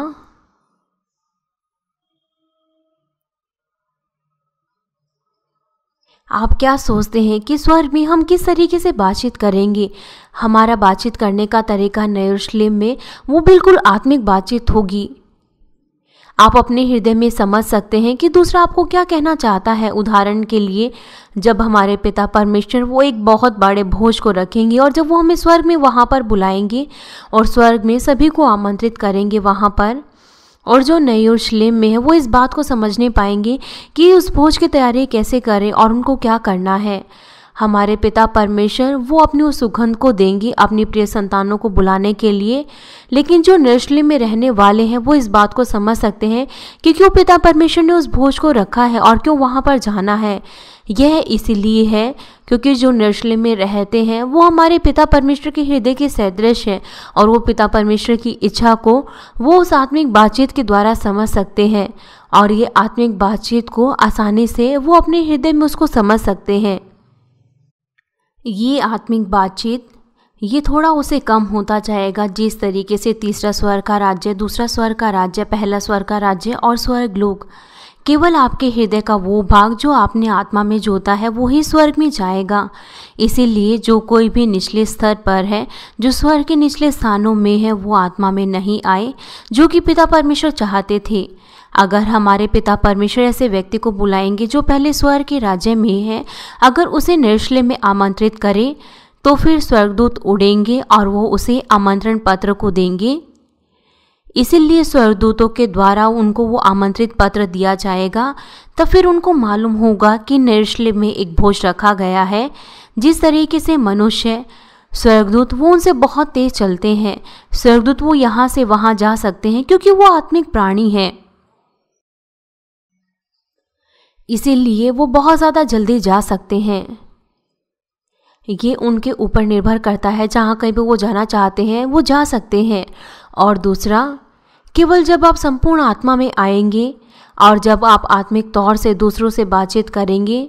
आप क्या सोचते हैं कि स्वर्ग में हम किस तरीके से बातचीत करेंगे हमारा बातचीत करने का तरीका नयरूशलेम में वो बिल्कुल आत्मिक बातचीत होगी आप अपने हृदय में समझ सकते हैं कि दूसरा आपको क्या कहना चाहता है उदाहरण के लिए जब हमारे पिता परमेश्वर वो एक बहुत बड़े भोज को रखेंगे और जब वो हमें स्वर्ग में वहाँ पर बुलाएंगे और स्वर्ग में सभी को आमंत्रित करेंगे वहाँ पर और जो नयूशलेम में है वो इस बात को समझ नहीं पाएंगे कि उस भोज की तैयारी कैसे करें और उनको क्या करना है हमारे पिता परमेश्वर वो अपनी उस सुगंध को देंगी अपनी प्रिय संतानों को बुलाने के लिए लेकिन जो नर्सली में रहने वाले हैं वो इस बात को समझ सकते हैं कि क्यों पिता परमेश्वर ने उस भोज को रखा है और क्यों वहाँ पर जाना है यह इसीलिए है क्योंकि जो नर्सली में रहते हैं वो हमारे पिता परमेश्वर के हृदय के सदृश हैं और वो पिता परमेश्वर की इच्छा को वो उस आत्मिक बातचीत के द्वारा समझ सकते हैं और ये आत्मिक बातचीत को आसानी से वो अपने हृदय में उसको समझ सकते हैं ये आत्मिक बातचीत ये थोड़ा उसे कम होता जाएगा जिस तरीके से तीसरा स्वर का राज्य दूसरा स्वर का राज्य पहला स्वर का राज्य और स्वर्ग लोक केवल आपके हृदय का वो भाग जो आपने आत्मा में जोता है वो ही स्वर्ग में जाएगा इसीलिए जो कोई भी निचले स्तर पर है जो स्वर्ग के निचले स्थानों में है वो आत्मा में नहीं आए जो कि पिता परमेश्वर चाहते थे अगर हमारे पिता परमेश्वर ऐसे व्यक्ति को बुलाएंगे जो पहले स्वर्ग के राज्य में है अगर उसे निर्शले में आमंत्रित करें तो फिर स्वर्गदूत उड़ेंगे और वो उसे आमंत्रण पत्र को देंगे इसीलिए स्वर्गदूतों के द्वारा उनको वो आमंत्रित पत्र दिया जाएगा तो फिर उनको मालूम होगा कि निर्शले में एक भोज रखा गया है जिस तरीके से मनुष्य स्वर्गदूत वो उनसे बहुत तेज चलते हैं स्वर्गदूत वो यहाँ से वहाँ जा सकते हैं क्योंकि वो आत्मिक प्राणी हैं इसीलिए वो बहुत ज़्यादा जल्दी जा सकते हैं ये उनके ऊपर निर्भर करता है जहाँ कहीं भी वो जाना चाहते हैं वो जा सकते हैं और दूसरा केवल जब आप संपूर्ण आत्मा में आएंगे और जब आप आत्मिक तौर से दूसरों से बातचीत करेंगे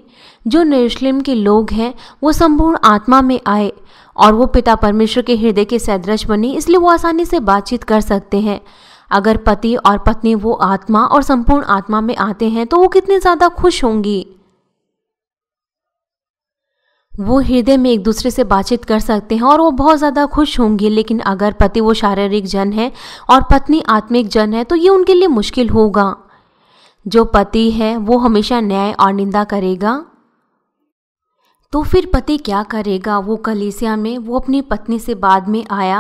जो निर्स्लिम के लोग हैं वो संपूर्ण आत्मा में आए और वो पिता परमेश्वर के हृदय के सदृश बने इसलिए वो आसानी से बातचीत कर सकते हैं अगर पति और पत्नी वो आत्मा और संपूर्ण आत्मा में आते हैं तो वो कितने ज़्यादा खुश होंगी वो हृदय में एक दूसरे से बातचीत कर सकते हैं और वो बहुत ज़्यादा खुश होंगे लेकिन अगर पति वो शारीरिक जन है और पत्नी आत्मिक जन है तो ये उनके लिए मुश्किल होगा जो पति है वो हमेशा न्याय और निंदा करेगा तो फिर पति क्या करेगा वो कलेसिया में वो अपनी पत्नी से बाद में आया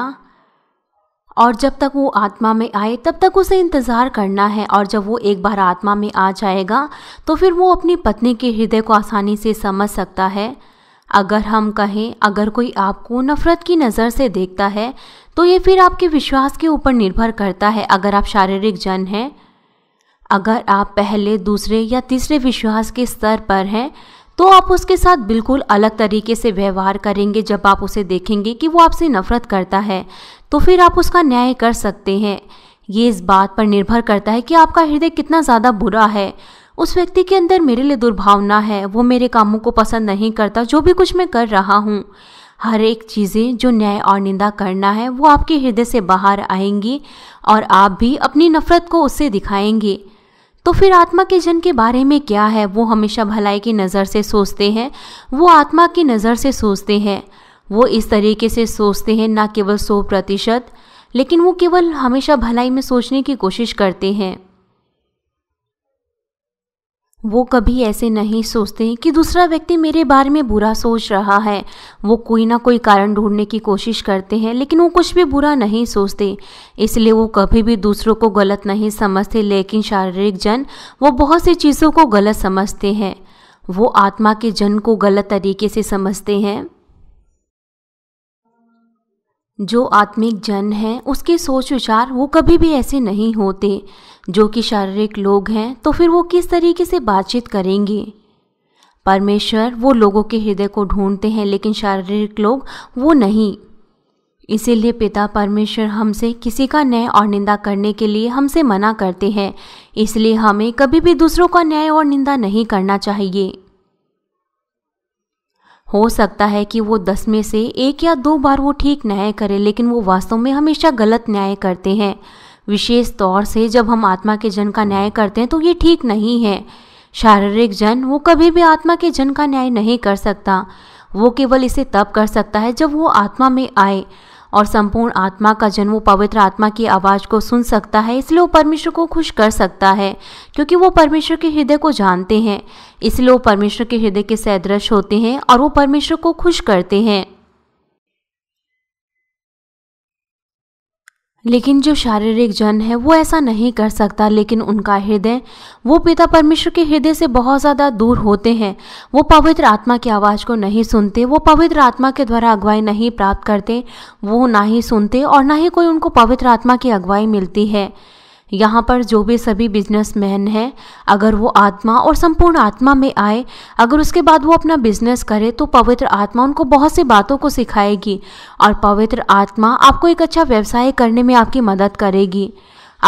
और जब तक वो आत्मा में आए तब तक उसे इंतज़ार करना है और जब वो एक बार आत्मा में आ जाएगा तो फिर वो अपनी पत्नी के हृदय को आसानी से समझ सकता है अगर हम कहें अगर कोई आपको नफ़रत की नज़र से देखता है तो ये फिर आपके विश्वास के ऊपर निर्भर करता है अगर आप शारीरिक जन हैं अगर आप पहले दूसरे या तीसरे विश्वास के स्तर पर हैं तो आप उसके साथ बिल्कुल अलग तरीके से व्यवहार करेंगे जब आप उसे देखेंगे कि वो आपसे नफरत करता है तो फिर आप उसका न्याय कर सकते हैं ये इस बात पर निर्भर करता है कि आपका हृदय कितना ज़्यादा बुरा है उस व्यक्ति के अंदर मेरे लिए दुर्भावना है वो मेरे कामों को पसंद नहीं करता जो भी कुछ मैं कर रहा हूँ हर एक चीज़ें जो न्याय और निंदा करना है वो आपके हृदय से बाहर आएंगी और आप भी अपनी नफरत को उससे दिखाएंगे तो फिर आत्मा के जन के बारे में क्या है वो हमेशा भलाई की नज़र से सोचते हैं वो आत्मा की नज़र से सोचते हैं वो इस तरीके से सोचते हैं ना केवल सौ प्रतिशत लेकिन वो केवल हमेशा भलाई में सोचने की कोशिश करते हैं वो कभी ऐसे नहीं सोचते कि दूसरा व्यक्ति मेरे बारे में बुरा सोच रहा है वो कोई ना कोई कारण ढूंढने की कोशिश करते हैं लेकिन वो कुछ भी बुरा नहीं सोचते इसलिए वो कभी भी दूसरों को गलत नहीं समझते लेकिन शारीरिक जन वो बहुत सी चीज़ों को गलत समझते हैं वो आत्मा के जन को गलत तरीके से समझते हैं जो आत्मिक जन हैं उसके सोच विचार वो कभी भी ऐसे नहीं होते जो कि शारीरिक लोग हैं तो फिर वो किस तरीके से बातचीत करेंगे परमेश्वर वो लोगों के हृदय को ढूंढते हैं लेकिन शारीरिक लोग वो नहीं इसीलिए पिता परमेश्वर हमसे किसी का न्याय और निंदा करने के लिए हमसे मना करते हैं इसलिए हमें कभी भी दूसरों का न्याय और निंदा नहीं करना चाहिए हो सकता है कि वो दस में से एक या दो बार वो ठीक न्याय करे लेकिन वो वास्तव में हमेशा गलत न्याय करते हैं विशेष तौर से जब हम आत्मा के जन का न्याय करते हैं तो ये ठीक नहीं है शारीरिक जन वो कभी भी आत्मा के जन का न्याय नहीं कर सकता वो केवल इसे तब कर सकता है जब वो आत्मा में आए और संपूर्ण आत्मा का जन्म वो पवित्र आत्मा की आवाज़ को सुन सकता है इसलिए वो परमेश्वर को खुश कर सकता है क्योंकि वो परमेश्वर के हृदय को जानते हैं इसलिए वो परमेश्वर के हृदय के सदृश होते हैं और वो परमेश्वर को खुश करते हैं लेकिन जो शारीरिक जन है वो ऐसा नहीं कर सकता लेकिन उनका हृदय वो पिता परमेश्वर के हृदय से बहुत ज़्यादा दूर होते हैं वो पवित्र आत्मा की आवाज़ को नहीं सुनते वो पवित्र आत्मा के द्वारा अगुवाई नहीं प्राप्त करते वो ना ही सुनते और ना ही कोई उनको पवित्र आत्मा की अगुवाई मिलती है यहाँ पर जो भी सभी बिजनेसमैन हैं अगर वो आत्मा और संपूर्ण आत्मा में आए अगर उसके बाद वो अपना बिजनेस करे तो पवित्र आत्मा उनको बहुत सी बातों को सिखाएगी और पवित्र आत्मा आपको एक अच्छा व्यवसाय करने में आपकी मदद करेगी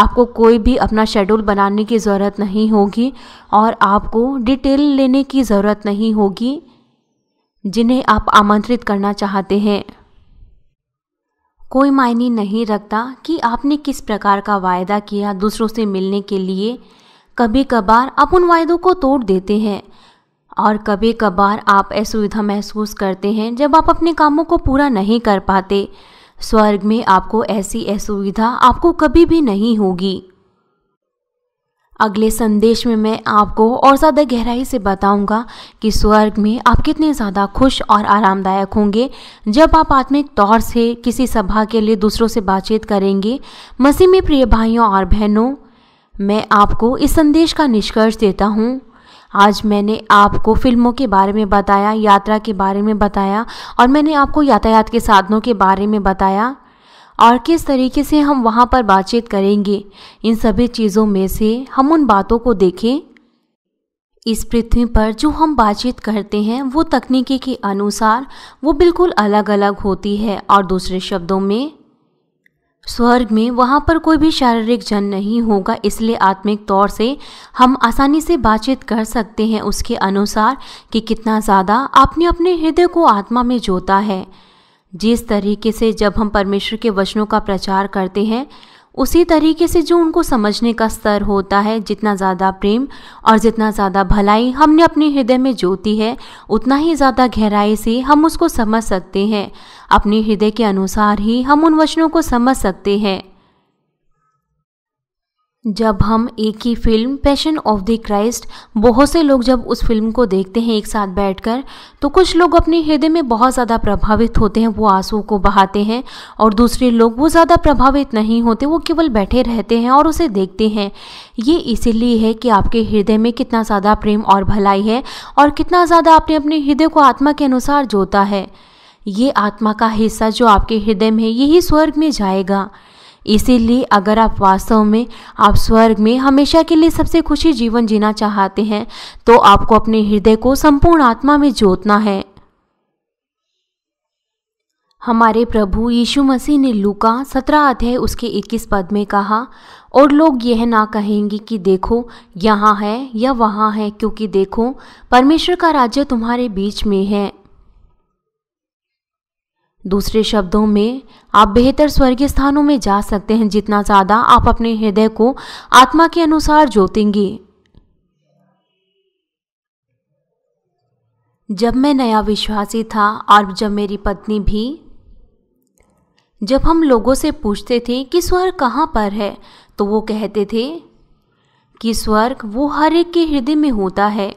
आपको कोई भी अपना शेड्यूल बनाने की ज़रूरत नहीं होगी और आपको डिटेल लेने की ज़रूरत नहीं होगी जिन्हें आप आमंत्रित करना चाहते हैं कोई मायने नहीं रखता कि आपने किस प्रकार का वायदा किया दूसरों से मिलने के लिए कभी कभार आप उन वायदों को तोड़ देते हैं और कभी कभार आप असुविधा महसूस करते हैं जब आप अपने कामों को पूरा नहीं कर पाते स्वर्ग में आपको ऐसी असुविधा आपको कभी भी नहीं होगी अगले संदेश में मैं आपको और ज़्यादा गहराई से बताऊंगा कि स्वर्ग में आप कितने ज़्यादा खुश और आरामदायक होंगे जब आप आत्मिक तौर से किसी सभा के लिए दूसरों से बातचीत करेंगे मसीह में प्रिय भाइयों और बहनों मैं आपको इस संदेश का निष्कर्ष देता हूँ आज मैंने आपको फिल्मों के बारे में बताया यात्रा के बारे में बताया और मैंने आपको यातायात के साधनों के बारे में बताया और किस तरीके से हम वहाँ पर बातचीत करेंगे इन सभी चीज़ों में से हम उन बातों को देखें इस पृथ्वी पर जो हम बातचीत करते हैं वो तकनीकी के अनुसार वो बिल्कुल अलग अलग होती है और दूसरे शब्दों में स्वर्ग में वहाँ पर कोई भी शारीरिक जन नहीं होगा इसलिए आत्मिक तौर से हम आसानी से बातचीत कर सकते हैं उसके अनुसार कि कितना ज़्यादा आपने अपने हृदय को आत्मा में जोता है जिस तरीके से जब हम परमेश्वर के वचनों का प्रचार करते हैं उसी तरीके से जो उनको समझने का स्तर होता है जितना ज़्यादा प्रेम और जितना ज़्यादा भलाई हमने अपने हृदय में जोती है उतना ही ज़्यादा गहराई से हम उसको समझ सकते हैं अपने हृदय के अनुसार ही हम उन वचनों को समझ सकते हैं जब हम एक ही film passion of the Christ बहुत से लोग जब उस फिल्म को देखते हैं एक साथ बैठकर तो कुछ लोग अपने हृदय में बहुत ज़्यादा प्रभावित होते हैं वो आंसू को बहाते हैं और दूसरे लोग वो ज़्यादा प्रभावित नहीं होते वो केवल बैठे रहते हैं और उसे देखते हैं ये इसीलिए है कि आपके हृदय में कितना ज़्यादा प्रेम और भलाई है और कितना ज़्यादा आपने अपने हृदय को आत्मा के अनुसार जोता है ये आत्मा का हिस्सा जो आपके हृदय में यही स्वर्ग में जाएगा इसीलिए अगर आप वास्तव में आप स्वर्ग में हमेशा के लिए सबसे खुशी जीवन जीना चाहते हैं तो आपको अपने हृदय को संपूर्ण आत्मा में जोतना है हमारे प्रभु यीशु मसीह ने लुका सत्रह अध्याय उसके इक्कीस पद में कहा और लोग यह ना कहेंगे कि देखो यहाँ है या वहाँ है क्योंकि देखो परमेश्वर का राज्य तुम्हारे बीच में है दूसरे शब्दों में आप बेहतर स्वर्गीय स्थानों में जा सकते हैं जितना ज़्यादा आप अपने हृदय को आत्मा के अनुसार जोतेंगे जब मैं नया विश्वासी था और जब मेरी पत्नी भी जब हम लोगों से पूछते थे कि स्वर्ग कहाँ पर है तो वो कहते थे कि स्वर्ग वो हर एक के हृदय में होता है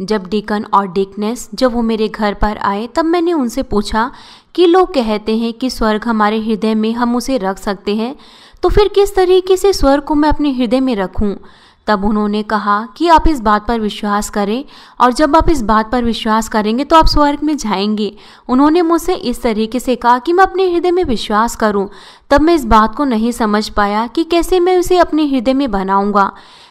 जब डीकन और डिकनेस जब वो मेरे घर पर आए तब मैंने उनसे पूछा कि लोग कहते हैं कि स्वर्ग हमारे हृदय में हम उसे रख सकते हैं तो फिर किस तरीके से स्वर्ग को मैं अपने हृदय में रखूं? तब उन्होंने कहा कि आप इस बात पर विश्वास करें और जब आप इस बात पर विश्वास करेंगे तो आप स्वर्ग में जाएंगे उन्होंने मुझसे इस तरीके से कहा कि मैं अपने हृदय में विश्वास करूं। तब मैं इस बात को नहीं समझ पाया कि कैसे मैं उसे अपने हृदय में बनाऊंगा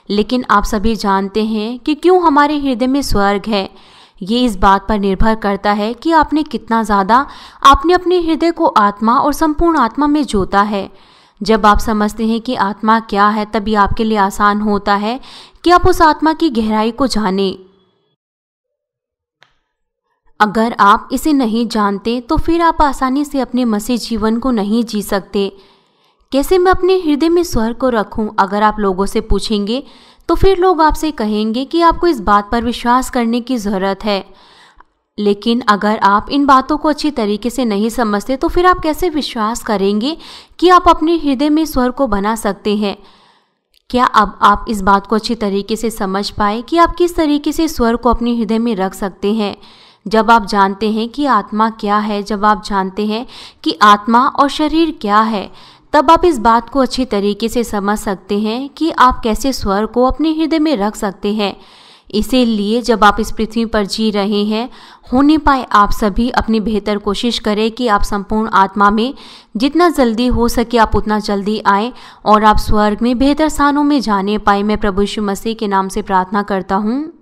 लेकिन आप सभी जानते हैं कि क्यों हमारे हृदय में स्वर्ग है ये इस बात पर निर्भर करता है कि आपने कितना ज़्यादा आपने अपने हृदय को आत्मा और संपूर्ण आत्मा में जोता है जब आप समझते हैं कि आत्मा क्या है तभी आपके लिए आसान होता है कि आप उस आत्मा की गहराई को जाने अगर आप इसे नहीं जानते तो फिर आप आसानी से अपने मसीह जीवन को नहीं जी सकते कैसे मैं अपने हृदय में स्वर को रखूं अगर आप लोगों से पूछेंगे तो फिर लोग आपसे कहेंगे कि आपको इस बात पर विश्वास करने की ज़रूरत है लेकिन अगर आप इन बातों को अच्छी तरीके से नहीं समझते तो फिर आप कैसे विश्वास करेंगे कि आप अपने हृदय में स्वर को बना सकते हैं क्या अब आप इस बात को अच्छी तरीके से समझ पाए कि आप किस तरीके से स्वर को अपने हृदय में रख सकते हैं जब आप जानते हैं कि आत्मा क्या है जब आप जानते हैं कि आत्मा और शरीर क्या है तब आप इस बात को अच्छी तरीके से समझ सकते हैं कि आप कैसे स्वर को अपने हृदय में रख सकते हैं इसीलिए जब आप इस पृथ्वी पर जी रहे हैं होने पाए आप सभी अपनी बेहतर कोशिश करें कि आप संपूर्ण आत्मा में जितना जल्दी हो सके आप उतना जल्दी आए और आप स्वर्ग में बेहतर स्थानों में जाने पाए मैं प्रभु यीशु मसीह के नाम से प्रार्थना करता हूँ